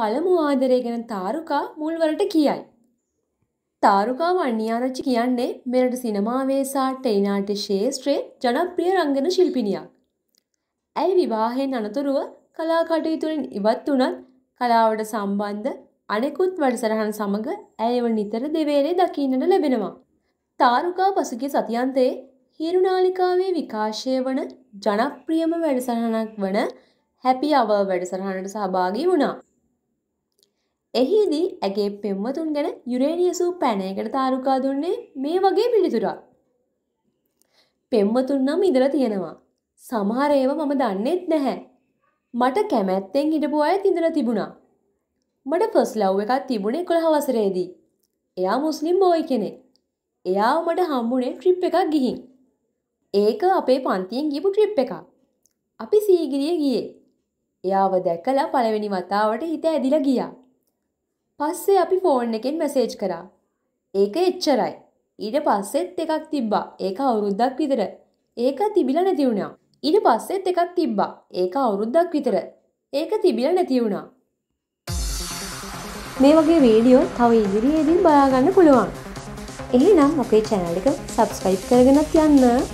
පළමු ආදරය ගැන තාරුකා මුල්වරට කියයි. තාරුකා වන්‍යාරච්චි කියන්නේ මෙරට සිනමාවේ සහ ටෙලිනාට්‍ය ශේෂ්ත්‍රයේ ජනප්‍රිය රංගන ශිල්පිනියක්. ඇය විවාහයෙන් අනතුරුව කලා කටයුතුලින් ඉවත් වුණත් කලාවට සම්බන්ධ අනෙකුත් වැඩසටහන් සමග ඇයව නිතර දෙවේලේ දකින්නට ලැබෙනවා. තාරුකා පසුගිය සතියන්තයේ හිරුනාලිකාවේ විකාශය වන ජනප්‍රියම වැඩසටහනක් වන හැපි අවර් වැඩසටහනට සහභාගී වුණා. එහිදී ඇගේ පෙම්වතුන් ගැන යුරේනියසූ පැනයකට තාරුකා දුන්නේ මේ වගේ පිළිතුරක්. පෙම්වතුන් නම් ඉදල තියෙනවා. සමහර ඒව මම දන්නෙත් නැහැ. මට කැමැත්තෙන් හිටපු අය ඉඳල තිබුණා. මට ෆස් ලව් එකක් තිබුණේ කොළ හවසරේදී. එයා මුස්ලිම් බෝයි කෙනෙක්. එයාව මට හම්බුනේ ට්‍රිප් එකක් ගිහින්. ඒක අපේ පන්තියෙන් ගිපු ට්‍රිප් එකක්. අපි සීගිරිය ගියේ. එයාව දැකලා පළවෙනි වතාවට හිත ඇදිලා ගියා. පස්සේ අපි ෆෝන් එකෙන් මැසේජ් කරා. ඒක එච්චරයි. ඊට පස්සෙත් එකක් තිබ්බා. ඒක අවුරුද්දක් විතර. ඒක තිබිලා නැති වුණා. ඊට පස්සෙත් එකක් තිබ්බා. ඒක අවුරුද්දක් විතර. ඒක තිබිලා නැති වුණා. මේ වගේ වීඩියෝ තව ඉදිරියේදී බලාගන්න පුළුවන්. එහෙනම් අපේ channel එක subscribe කරගෙනත් යන්න.